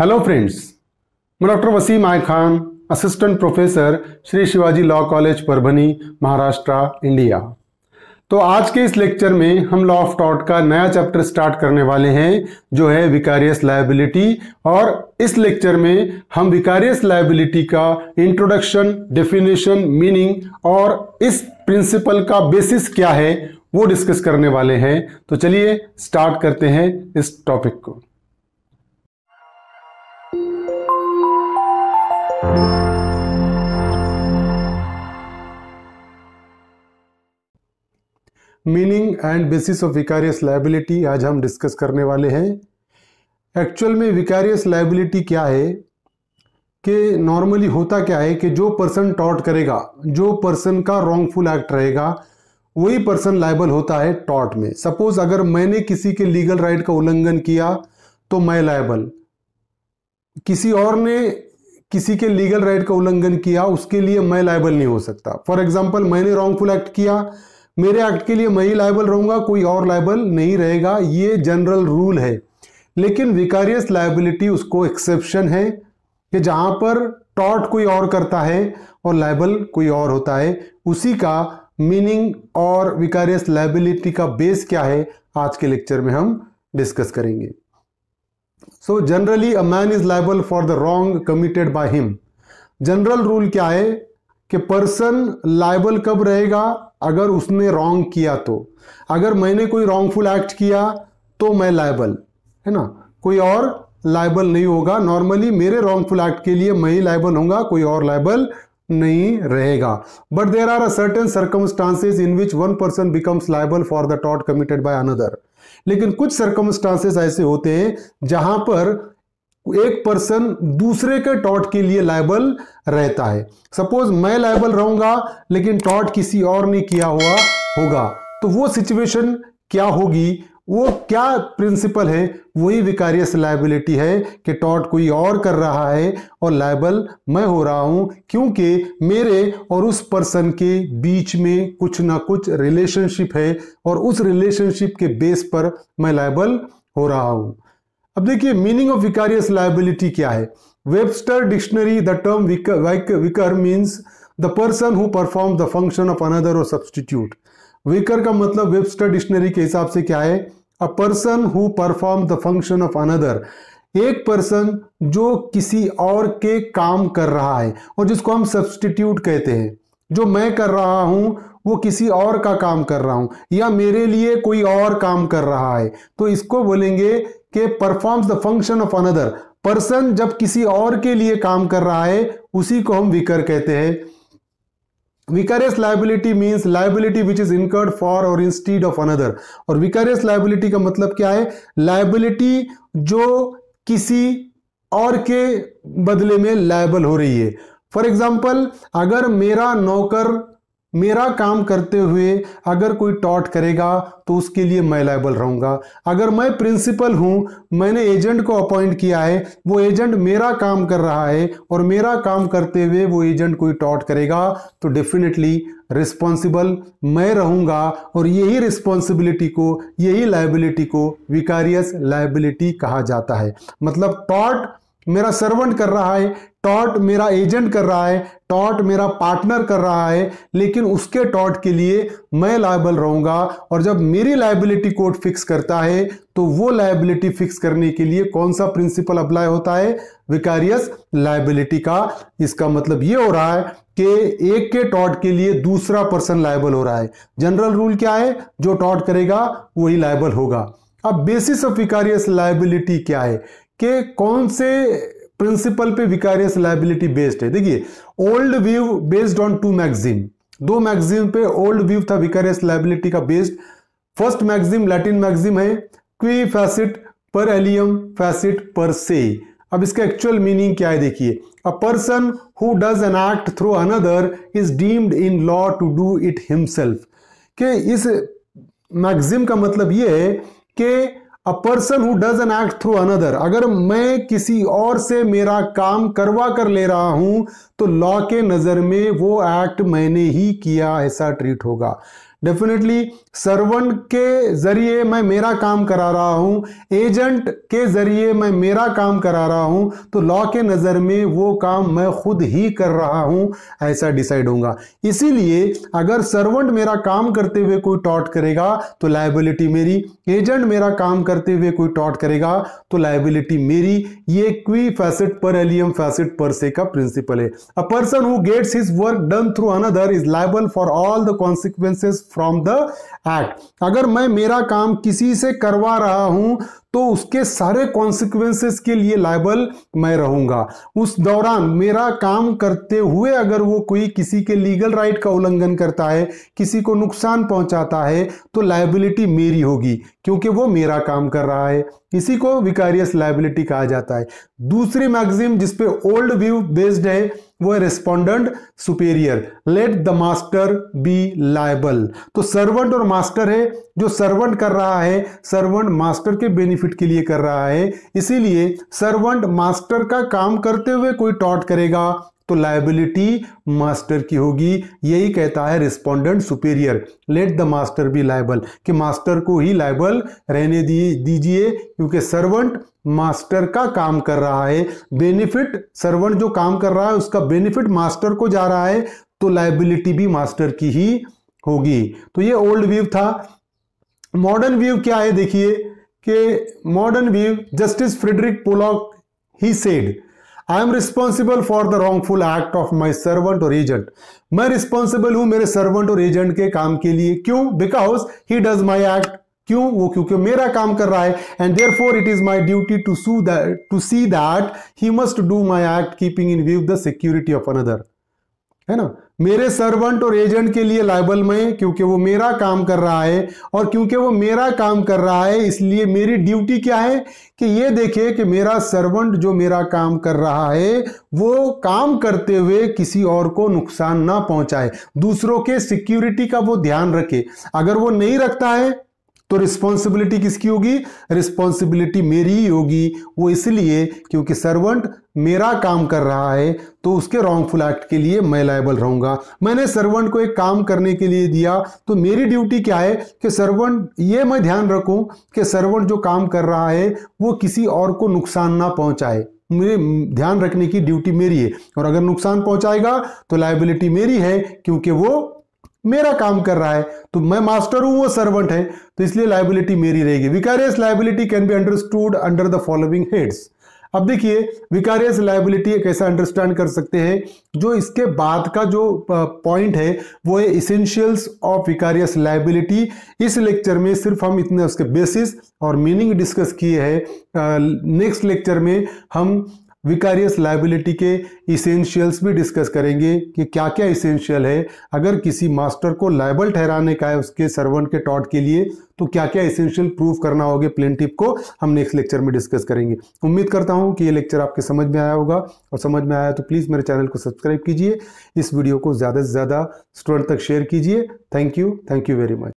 Hello friends मैं doctor Wasim आय Khan assistant professor Shri Shivaji law college Parbhani Maharashtra India तो आज के इस लेक्चर में हम लॉ ऑफ टॉट का नया चैप्टर स्टार्ट करने वाले हैं जो है विकारियस लाइबिलिटी और इस लेक्चर में हम विकारियस लाइबिलिटी का इंट्रोडक्शन डेफिनेशन मीनिंग और इस प्रिंसिपल का बेसिस क्या है वो डिस्कस करने वाले हैं तो चलिए स्टार्ट करते हैं इस टॉपिक को meaning and basis of vicarious liability आज हम डिस्कस करने वाले हैं एक्चुअल में विकारियस लाइबिलिटी क्या है कि नॉर्मली होता क्या है कि जो पर्सन टॉट करेगा जो पर्सन का रॉन्गफुल एक्ट रहेगा वही पर्सन लाइबल होता है टॉट में सपोज अगर मैंने किसी के लीगल राइट का उल्लंघन किया तो मैं लाइबल किसी और ने किसी के लीगल राइट का उल्लंघन किया उसके लिए मैं लाइबल नहीं हो सकता फॉर एग्जाम्पल मैंने रॉन्गफुल एक्ट किया मेरे एक्ट के लिए मैं ही लाइबल रहूंगा कोई और लाइबल नहीं रहेगा ये जनरल रूल है लेकिन विकारियस लाइबिलिटी उसको एक्सेप्शन है कि जहां पर टॉट कोई और करता है और लाइबल कोई और होता है उसी का मीनिंग और विकारियस लाइबिलिटी का बेस क्या है आज के लेक्चर में हम डिस्कस करेंगे so generally a man is liable for the wrong committed by him general rule क्या है कि पर्सन लाइबल कब रहेगा अगर उसने रॉन्ग किया तो अगर मैंने कोई रॉन्गफुल एक्ट किया तो मैं लाइबल है ना कोई और लाइबल नहीं होगा नॉर्मली मेरे रॉन्गफुल एक्ट के लिए मैं ही लाइबल होगा कोई और लाइबल नहीं रहेगा but there are certain circumstances in which one person becomes liable for the टॉट कमिटेड बाय अनदर लेकिन कुछ सर्कमस्टांसिस ऐसे होते हैं जहां पर एक पर्सन दूसरे के टॉट के लिए लाइबल रहता है सपोज मैं लाइबल रहूंगा लेकिन टॉट किसी और ने किया हुआ होगा तो वो सिचुएशन क्या होगी वो क्या प्रिंसिपल है वही विकारियस लाइबिलिटी है कि टॉट कोई और कर रहा है और लाइबल मैं हो रहा हूँ क्योंकि मेरे और उस पर्सन के बीच में कुछ ना कुछ रिलेशनशिप है और उस रिलेशनशिप के बेस पर मैं लाइबल हो रहा हूँ अब देखिए मीनिंग ऑफ विकारियस लाइबिलिटी क्या है Webster dictionary the term vicar means the person who perform the function of another और सब्सटीट्यूट वेकर का मतलब वेबस्टर डिक्शनरी के हिसाब से क्या है a person who perform the function of another एक पर्सन जो किसी और के काम कर रहा है और जिसको हम सब्सटीट्यूट कहते हैं जो मैं कर रहा हूं वो किसी और का काम कर रहा हूं या मेरे लिए कोई और काम कर रहा है तो इसको बोलेंगे कि performs the function of another person जब किसी और के लिए काम कर रहा है उसी को हम विकर कहते हैं vicarious liability means liability which is incurred for और इंस्टीड ऑफ अनदर और विकारियस लाइबिलिटी का मतलब क्या है लाइबिलिटी जो किसी और के बदले में लाइबल हो रही है फॉर एग्जाम्पल अगर मेरा नौकर मेरा काम करते हुए अगर कोई टॉट करेगा तो उसके लिए मैं लाइबल रहूँगा अगर मैं प्रिंसिपल हूँ मैंने एजेंट को अपॉइंट किया है वो एजेंट मेरा काम कर रहा है और मेरा काम करते हुए वो एजेंट कोई टॉट करेगा तो डेफिनेटली रिस्पॉन्सिबल मैं रहूँगा और यही रिस्पॉन्सिबिलिटी को यही लाइबिलिटी को विकारियस लाइबिलिटी कहा जाता है मतलब टॉट मेरा सर्वेंट कर रहा है टॉट मेरा एजेंट कर रहा है टॉट मेरा पार्टनर कर रहा है लेकिन उसके टॉट के लिए मैं लाइबल रहूंगा और जब मेरी लाइबिलिटी कोड फिक्स करता है तो वो लाइबिलिटी फिक्स करने के लिए कौन सा प्रिंसिपल अप्लाई होता है विकारियस लाइबिलिटी का इसका मतलब ये हो रहा है कि एक के टॉट के लिए दूसरा पर्सन लाइबल हो रहा है जनरल रूल क्या है जो टॉट करेगा वही लाइबल होगा अब बेसिस ऑफ विकारियस लाइबिलिटी क्या है कि कौन से प्रिंसिपल पे विकारियस लाइबिलिटी बेस्ड है देखिए old view based on two maxim दो मैगजीन पे ओल्ड व्यू था विकारियस लाइबिलिटी का based first maxim Latin maxim है क्वी फैसिट पर एलियम फैसिट पर से अब इसका एक्चुअल मीनिंग क्या है देखिए a person who does an act through another is deemed in law to do it himself के इस मैगजीन का मतलब ये है कि a person who does an act through another अगर मैं किसी और से मेरा काम करवा कर ले रहा हूं तो लॉ के नज़र में वो एक्ट मैंने ही किया ऐसा ट्रीट होगा डेफिनेटली सर्वेंट के जरिए मैं मेरा काम करा रहा हूँ एजेंट के जरिए मैं मेरा काम करा रहा हूँ तो लॉ के नज़र में वो काम मैं खुद ही कर रहा हूँ ऐसा डिसाइड होगा इसीलिए अगर सर्वेंट मेरा काम करते हुए कोई टॉट करेगा तो लाइबिलिटी मेरी एजेंट मेरा काम करते हुए कोई टॉट करेगा तो लाइबिलिटी मेरी ये क्वी फैसेट पर एलियम फैसेट पर से का प्रिंसिपल है a person who gets his work done through another is liable for all the consequences from the act अगर मैं मेरा काम किसी से करवा रहा हूं तो उसके सारे कॉन्सिक्वेंसेस के लिए लाइबल मैं रहूंगा उस दौरान मेरा काम करते हुए अगर वो कोई किसी के लीगल राइट का उल्लंघन करता है किसी को नुकसान पहुंचाता है तो लाइबिलिटी मेरी होगी क्योंकि वो मेरा काम कर रहा है इसी को विकारियस लाइबिलिटी कहा जाता है दूसरी मैगजीम जिसपे ओल्ड व्यू बेस्ड है वो है रेस्पॉन्डेंट सुपेरियर let the master be liable तो सर्वेंट और मास्टर है जो सर्वेंट कर रहा है सर्वेंट मास्टर के बेनिफिट के लिए कर रहा है इसीलिए सर्वेंट मास्टर का काम करते हुए कोई टॉट करेगा तो लाइबिलिटी मास्टर की होगी यही कहता है रिस्पोंडेंट सुपीरियर let the master be liable कि मास्टर को ही लाइबल रहने दीजिए क्योंकि सर्वेंट मास्टर का काम कर रहा है बेनिफिट सर्वेंट जो काम कर रहा है उसका बेनिफिट मास्टर को जा रहा है तो लाइबिलिटी भी मास्टर की ही होगी तो ये ओल्ड व्यू था मॉडर्न व्यू क्या है देखिए कि modern view justice Frederick Pollock ही said I am responsible for the wrongful act of my servant or agent. मैं responsible हूँ my servant or agent के काम के Because he does my act. क्यों? वो क्योंकि मेरा काम कर and therefore it is my duty to see that he must do my act keeping in view the security of another. है ना मेरे सर्वेंट और एजेंट के लिए लाइबल में क्योंकि वो मेरा काम कर रहा है और क्योंकि वो मेरा काम कर रहा है इसलिए मेरी ड्यूटी क्या है कि ये देखे कि मेरा सर्वेंट जो मेरा काम कर रहा है वो काम करते हुए किसी और को नुकसान ना पहुंचाए दूसरों के सिक्योरिटी का वो ध्यान रखे अगर वो नहीं रखता है तो रिस्पॉन्सिबिलिटी किसकी होगी रिस्पॉन्सिबिलिटी मेरी ही होगी वो इसलिए क्योंकि सर्वेंट मेरा काम कर रहा है तो उसके रॉन्गफुल एक्ट के लिए मैं लाइबल रहूंगा मैंने सर्वेंट को एक काम करने के लिए दिया तो मेरी ड्यूटी क्या है कि सर्वेंट ये मैं ध्यान रखूं कि सर्वेंट जो काम कर रहा है वो किसी और को नुकसान ना पहुंचाए मेरे ध्यान रखने की ड्यूटी मेरी है और अगर नुकसान पहुंचाएगा तो लाइबिलिटी मेरी है क्योंकि वो मेरा काम कर रहा है तो मैं मास्टर हूं वो सर्वेंट है तो इसलिए लाइबिलिटी मेरी रहेगी vicarious liability can be understood under the following heads अब देखिए विकारियस लाइबिलिटी एक ऐसा अंडरस्टैंड कर सकते हैं जो इसके बाद का जो पॉइंट है वो है इसेंशियल्स ऑफ विकारियस लाइबिलिटी इस लेक्चर में सिर्फ हम इतने उसके बेसिस और मीनिंग डिस्कस किए हैं नेक्स्ट लेक्चर में हम विकारियस लाइबिलिटी के इसेंशियल्स भी डिस्कस करेंगे कि क्या क्या इसेंशियल है अगर किसी मास्टर को लाइबल ठहराने का है उसके सर्वेंट के टॉट के लिए तो क्या क्या इसेंशियल प्रूफ करना होगा प्लेन टिप को हम नेक्स्ट लेक्चर में डिस्कस करेंगे उम्मीद करता हूँ कि ये लेक्चर आपके समझ में आया होगा और समझ में आया तो प्लीज़ मेरे चैनल को सब्सक्राइब कीजिए इस वीडियो को ज़्यादा से ज़्यादा स्टूडेंट तक शेयर कीजिए thank you thank you very much